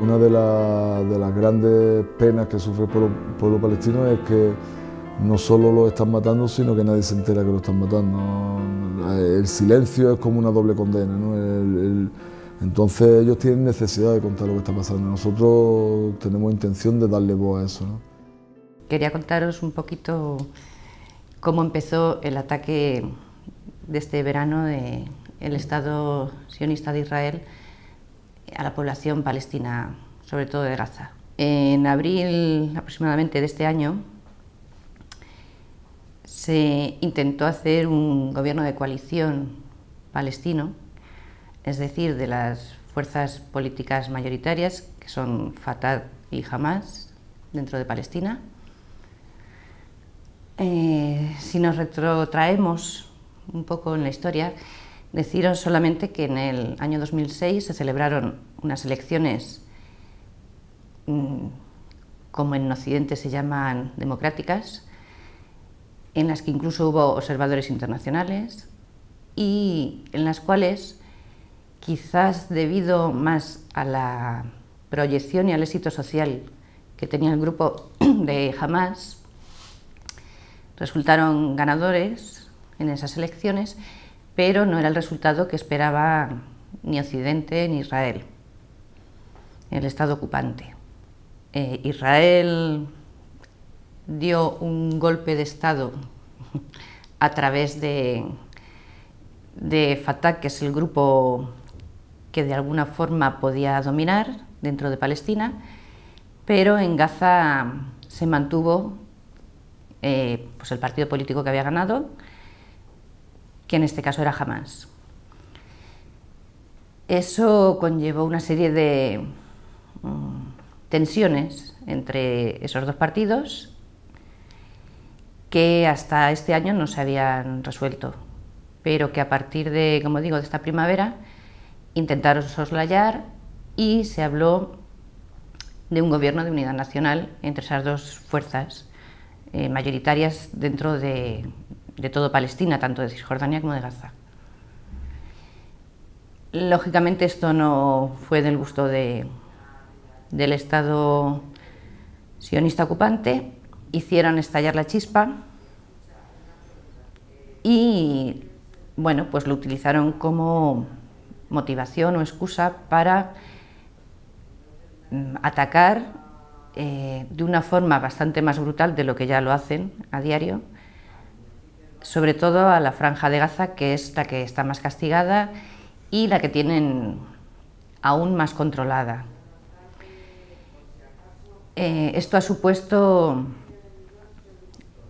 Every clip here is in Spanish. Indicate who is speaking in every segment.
Speaker 1: Una de, las grandes penas que sufre el pueblo, palestino es que no solo lo están matando, sino que nadie se entera que lo están matando. El silencio es como una doble condena. entonces ellos tienen necesidad de contar lo que está pasando. Nosotros tenemos intención de darle voz a eso.
Speaker 2: Quería contaros un poquito cómo empezó el ataque de este verano del Estado sionista de Israel a la población palestina, sobre todo de Gaza. En abril aproximadamente de este año se intentó hacer un gobierno de coalición palestino, es decir, de las fuerzas políticas mayoritarias, que son Fatah y Hamas, dentro de Palestina. Eh, si nos retrotraemos un poco en la historia, Deciros solamente que en el año 2006 se celebraron unas elecciones, mm, como en Occidente se llaman democráticas, en las que incluso hubo observadores internacionales y en las cuales, quizás debido más a la proyección y al éxito social que tenía el grupo de Hamas, resultaron ganadores en esas elecciones pero no era el resultado que esperaba ni Occidente ni Israel, el Estado ocupante. Eh, Israel dio un golpe de Estado a través de, de Fatah, que es el grupo que de alguna forma podía dominar dentro de Palestina, pero en Gaza se mantuvo eh, pues el partido político que había ganado, que en este caso era jamás. Eso conllevó una serie de mm, tensiones entre esos dos partidos que hasta este año no se habían resuelto, pero que a partir de, como digo, de esta primavera intentaron soslayar y se habló de un gobierno de unidad nacional entre esas dos fuerzas eh, mayoritarias dentro de, de todo Palestina, tanto de Cisjordania como de Gaza. Lógicamente esto no fue del gusto del Estado sionista ocupante, hicieron estallar la chispa y bueno, pues lo utilizaron como motivación o excusa para mm, atacar eh, de una forma bastante más brutal de lo que ya lo hacen a diario sobre todo a la franja de Gaza, que es la que está más castigada y la que tienen aún más controlada. Eh, esto ha supuesto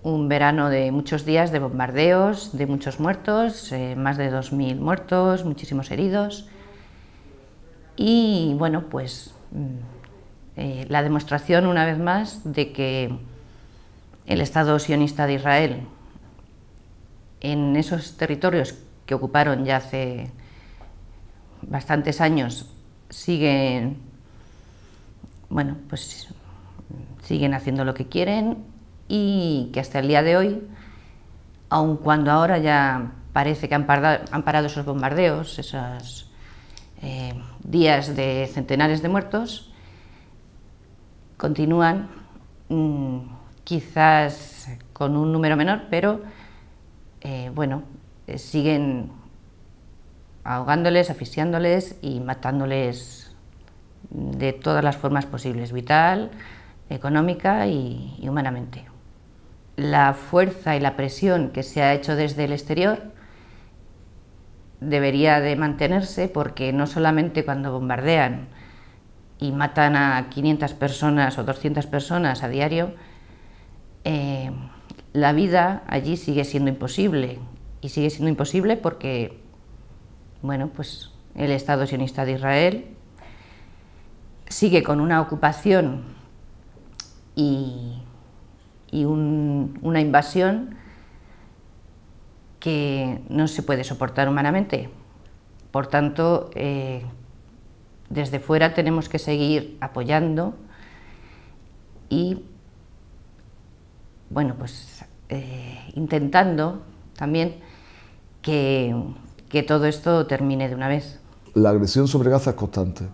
Speaker 2: un verano de muchos días de bombardeos, de muchos muertos, eh, más de 2.000 muertos, muchísimos heridos. Y bueno, pues mm, eh, la demostración una vez más de que el Estado sionista de Israel en esos territorios que ocuparon ya hace bastantes años siguen bueno pues siguen haciendo lo que quieren y que hasta el día de hoy aun cuando ahora ya parece que han, parado, esos bombardeos esos eh, días de centenares de muertos continúan mm, quizás con un número menor pero eh, bueno, eh, siguen ahogándoles, asfixiándoles y matándoles de todas las formas posibles, vital, económica y, humanamente. La fuerza y la presión que se ha hecho desde el exterior debería de mantenerse porque no solamente cuando bombardean y matan a 500 personas o 200 personas a diario, eh, la vida allí sigue siendo imposible y sigue siendo imposible porque, bueno, pues el Estado sionista de Israel sigue con una ocupación y, una invasión que no se puede soportar humanamente. Por tanto, eh, desde fuera tenemos que seguir apoyando y bueno, pues eh, intentando también que, que, todo esto termine de una vez.
Speaker 1: La agresión sobre Gaza es constante,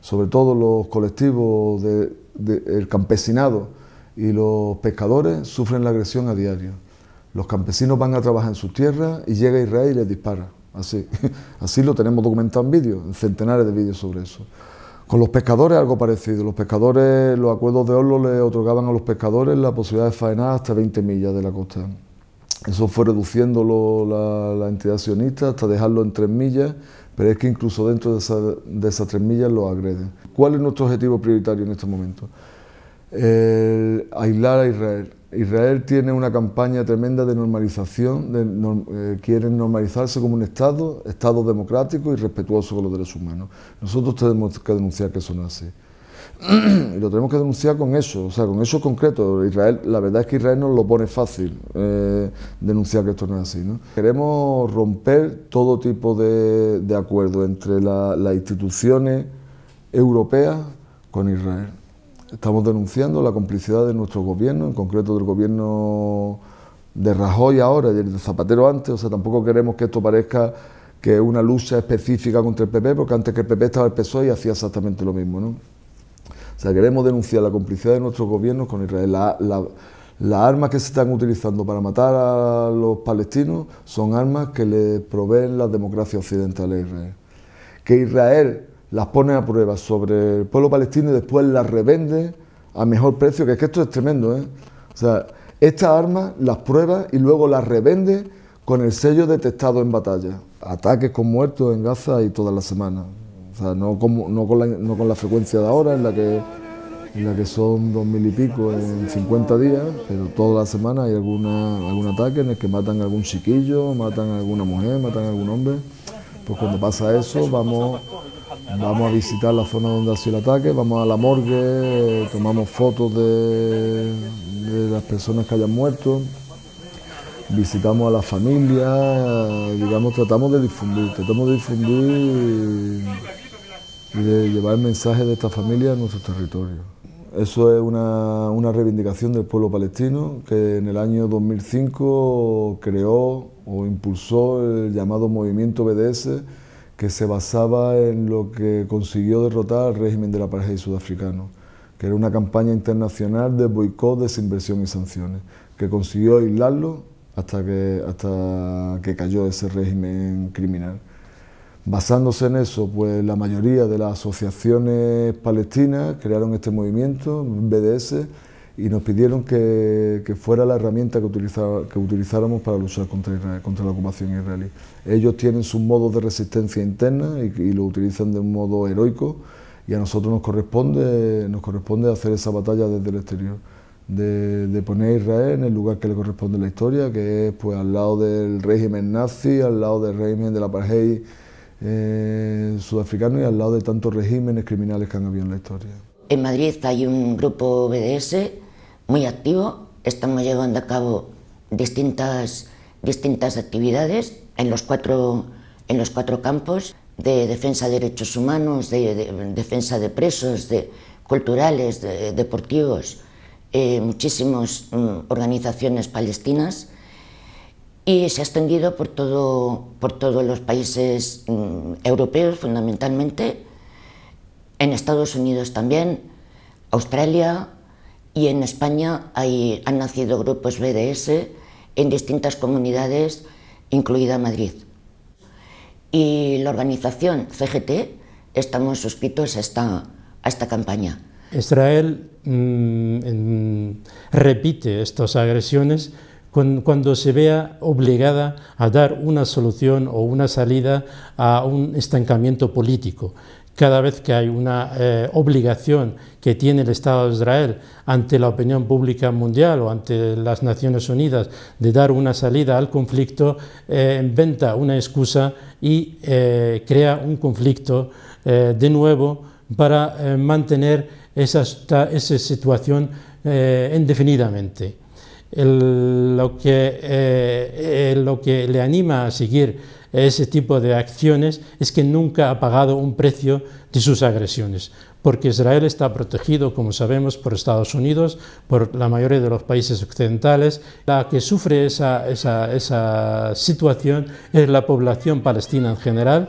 Speaker 1: sobre todo los colectivos del campesinado y los pescadores sufren la agresión a diario. Los campesinos van a trabajar en sus tierras y llega Israel y les dispara. Así, así lo tenemos documentado en vídeos, en centenares de vídeos sobre eso. Con los pescadores algo parecido. Los pescadores, los acuerdos de Oslo le otorgaban a los pescadores la posibilidad de faenar hasta 20 millas de la costa. Eso fue reduciéndolo la, entidad sionista hasta dejarlo en tres millas, pero es que incluso dentro de, esas tres millas lo agreden. ¿Cuál es nuestro objetivo prioritario en este momento? aislar a Israel Israel tiene una campaña tremenda de normalización, de, eh, quieren normalizarse como un Estado, Estado democrático y respetuoso con los derechos humanos. Nosotros tenemos que denunciar que eso no es así. y lo tenemos que denunciar con eso, o sea, con eso concreto. Israel, la verdad es que Israel nos lo pone fácil eh, denunciar que esto no es así. Queremos romper todo tipo de, de acuerdo entre las instituciones europeas con Israel. Estamos denunciando la complicidad de nuestro gobierno, en concreto del gobierno de Rajoy ahora y el Zapatero antes. O sea, tampoco queremos que esto parezca que es una lucha específica contra el PP, porque antes que el PP estaba el PSOE y hacía exactamente lo mismo. ¿no? O sea, queremos denunciar la complicidad de nuestros gobiernos con Israel. las armas que se están utilizando para matar a los palestinos son armas que le proveen la democracia occidental a Israel. Que Israel las pone a prueba sobre el pueblo palestino y después las revende a mejor precio, que es que esto es tremendo. ¿eh? O sea, estas armas las prueba y luego las revende con el sello detectado en batalla. Ataques con muertos en Gaza y todas las semanas. O sea, no, con la, con la frecuencia de ahora, en la que la que son dos mil y pico en 50 días, pero todas las semanas hay alguna, algún ataque en el que matan a algún chiquillo, matan a alguna mujer, matan a algún hombre. Pues cuando pasa eso, vamos, vamos a visitar la zona donde ha sido el ataque, vamos a la morgue, tomamos fotos de, de las personas que hayan muerto, visitamos a las familias... digamos, tratamos de difundir, tratamos de difundir y de llevar el mensaje de esta familia a nuestro territorio. Eso es una, una reivindicación del pueblo palestino que en el año 2005 creó o impulsó el llamado movimiento BDS que se basaba en lo que consiguió derrotar al régimen de del apartheid sudafricano, que era una campaña internacional de boicot, desinversión y sanciones, que consiguió aislarlo hasta que, hasta que cayó ese régimen criminal. Basándose en eso, pues la mayoría de las asociaciones palestinas crearon este movimiento, BDS, y nos pidieron que, fuera la herramienta que, utilizaba, que utilizáramos para luchar contra, contra la ocupación israelí. Ellos tienen sus modos de resistencia interna y, lo utilizan de un modo heroico y a nosotros nos corresponde, nos corresponde hacer esa batalla desde el exterior, de, poner a Israel en el lugar que le corresponde la historia, que es pues al lado del régimen nazi, al lado del régimen de la eh, sudafricano y al lado de tantos regímenes criminales que han habido en la historia.
Speaker 3: En Madrid hay un grupo BDS muy activo. Estamos llevando a cabo distintas, distintas actividades en los, cuatro, en los cuatro campos de defensa de derechos humanos, de, defensa de presos, de culturales, deportivos, eh, muchísimas mm, organizaciones palestinas y se ha extendido por, todo, por todos los países mm, europeos fundamentalmente, en Estados Unidos también, Australia, y en España hay, han nacido grupos BDS en distintas comunidades, incluida Madrid. Y la organización CGT estamos suscritos a esta, a esta campaña.
Speaker 4: Israel mm, repite estas agresiones cuando se vea obligada a dar una solución o una salida a un estancamiento político cada vez que hay una eh, obligación que tiene el Estado de Israel ante la opinión pública mundial o ante las Naciones Unidas de dar una salida al conflicto, eh, inventa una excusa y eh, crea un conflicto de nuevo para mantener esa, situación indefinidamente. lo, que, lo que le anima a seguir ese tipo de acciones es que nunca ha pagado un precio de sus agresiones, porque Israel está protegido, como sabemos, por Estados Unidos, por la mayoría de los países occidentales. La que sufre esa, situación es la población palestina en general.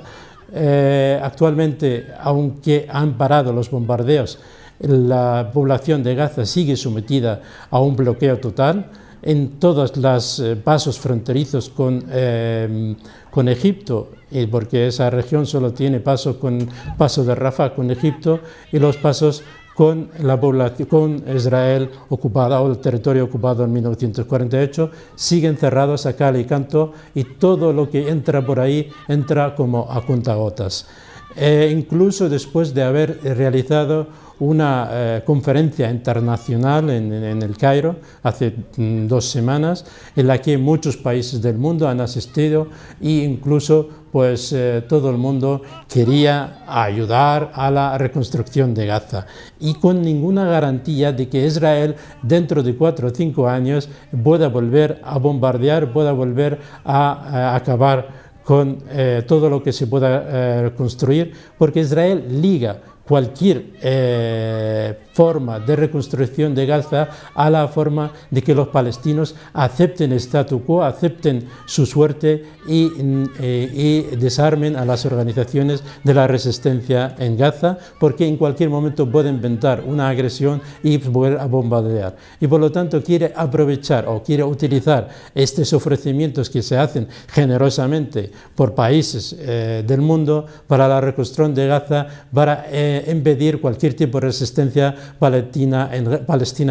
Speaker 4: Eh, actualmente, aunque han parado los bombardeos, la población de Gaza sigue sometida a un bloqueo total en todos los eh, pasos fronterizos con, em, con Egipto, porque esa región solo tiene paso, con, paso de Rafa con Egipto y los pasos con, la con Israel ocupada o el territorio ocupado en 1948, siguen cerrados a cal y canto y todo lo que entra por ahí entra como a contagotas. E incluso después de haber realizado una eh, conferencia internacional en, el Cairo hace mm, dos semanas, en la que muchos países del mundo han asistido e incluso pues eh, todo el mundo quería ayudar a la reconstrucción de Gaza y con ninguna garantía de que Israel dentro de cuatro o cinco años pueda volver a bombardear, pueda volver a, acabar con eh, todo lo que se pueda construir, porque Israel liga cualquier eh, forma de reconstrucción de Gaza a la forma de que los palestinos acepten el statu quo, acepten su suerte mm, eh, y, desarmen a las organizaciones de la resistencia en Gaza, porque en cualquier momento pueden inventar una agresión y volver a bombardear. Y por lo tanto quiere aprovechar o quiere utilizar estos ofrecimientos que se hacen generosamente por países eh, del mundo para la reconstrucción de Gaza, para eh, impedir cualquier tipo de resistencia Palestina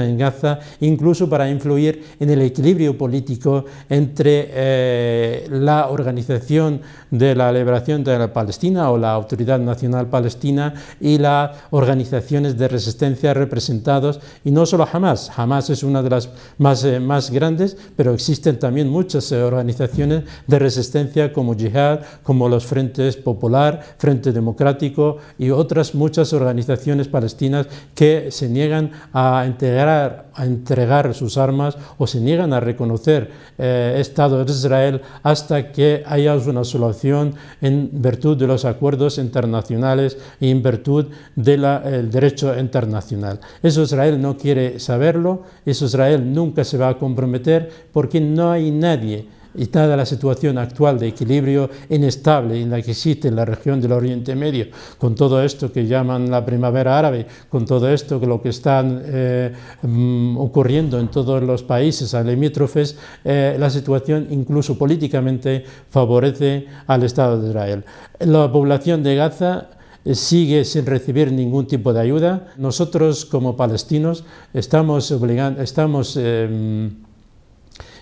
Speaker 4: en, Gaza, incluso para influir en el equilibrio político entre eh, la organización de la liberación de la Palestina o la Autoridad Nacional Palestina y las organizaciones de resistencia representados, y no solo Hamas, Hamas es una de las más, eh, grandes, pero existen también muchas eh, organizaciones de resistencia como Jihad como los Frentes Popular, Frente Democrático y otras muchas organizaciones palestinas que se niegan a entregar, a entregar sus armas o se niegan a reconocer eh, Estado de Israel hasta que haya una solución en virtud de los acuerdos internacionales y e en virtud del derecho internacional. Eso Israel no quiere saberlo, eso Israel nunca se va a comprometer porque no hay nadie y dada la situación actual de equilibrio inestable en la que existe en la región del Oriente Medio, con todo esto que llaman la primavera árabe, con todo esto que lo que está eh, mm, ocurriendo en todos los países limítrofes, eh, la situación incluso políticamente favorece al Estado de Israel. La población de Gaza eh, sigue sin recibir ningún tipo de ayuda. Nosotros como palestinos estamos obligando, estamos... Em,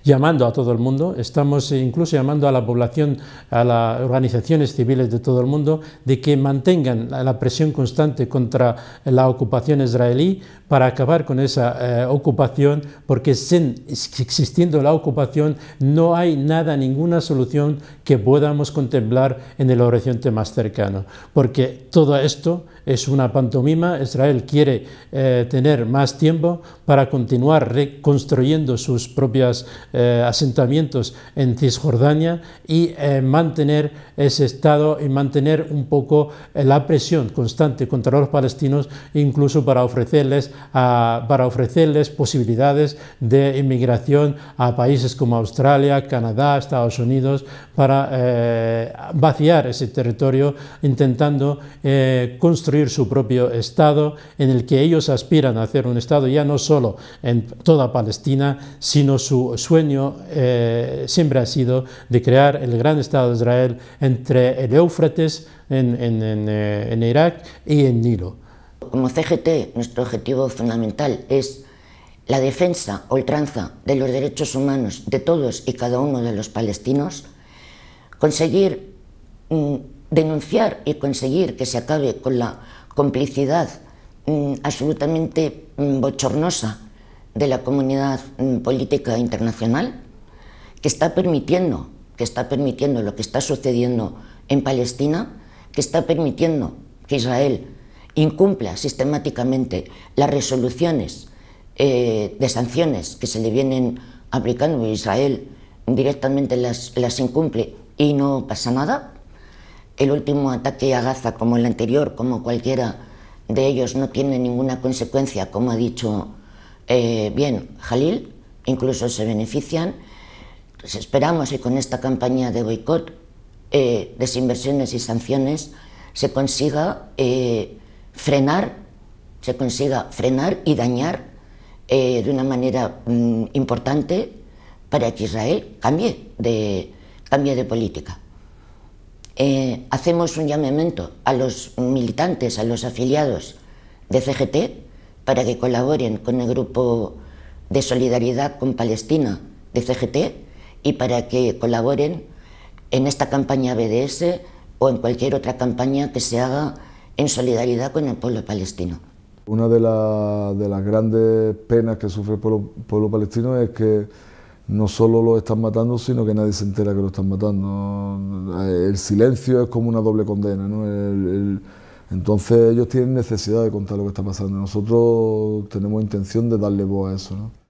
Speaker 4: llamando a todo el mundo, estamos incluso llamando a la población, a las organizaciones civiles de todo el mundo, de que mantengan la presión constante contra la ocupación israelí para acabar con esa eh, ocupación, porque sin, existiendo la ocupación no hay nada, ninguna solución que podamos contemplar en el horizonte más cercano, porque todo esto es una pantomima, Israel quiere eh, tener más tiempo para continuar reconstruyendo sus propias eh, asentamientos en Cisjordania y eh, mantener ese Estado y mantener un poco eh, la presión constante contra los palestinos, incluso para ofrecerles, para ofrecerles posibilidades de inmigración a países como Australia, Canadá, Estados Unidos, para vaciar ese territorio, intentando construir su propio Estado en el que ellos aspiran a hacer un Estado ya no solo en toda Palestina, sino su, su sueño eh, siempre ha sido de crear el gran Estado de Israel entre el Éufrates en, en, en, eh, en Irak y el Nilo.
Speaker 3: Como CGT, nuestro objetivo fundamental es la defensa ultranza de los derechos humanos de todos y cada uno de los palestinos, conseguir mm, denunciar y conseguir que se acabe con la complicidad mm, absolutamente mm, bochornosa de la comunidad mm, política internacional que está permitiendo, que está permitiendo lo que está sucediendo en Palestina, que está permitiendo que Israel incumpla sistemáticamente las resoluciones eh, de sanciones que se le vienen aplicando Israel directamente las, las incumple y no pasa nada. El último ataque a Gaza, como el anterior, como cualquiera de ellos, no tiene ninguna consecuencia, como ha dicho eh, bien Jalil, incluso se benefician. esperamos que con esta campaña de boicot, eh, desinversiones y sanciones se consiga eh, frenar, se consiga frenar y dañar de una manera mm, importante para que Israel cambie cambie de política. hacemos un llamamiento a los militantes, a los afiliados de CGT, para que colaboren con el grupo de solidaridad con Palestina de CGT y para que colaboren en esta campaña BDS o en cualquier otra campaña que se haga en solidaridad con el pueblo palestino.
Speaker 1: Una de, de las grandes penas que sufre el pueblo, palestino es que no solo lo están matando, sino que nadie se entera que lo están matando. El silencio es como una doble condena. el, entonces ellos tienen necesidad de contar lo que está pasando. Nosotros tenemos intención de darle voz a eso. ¿no?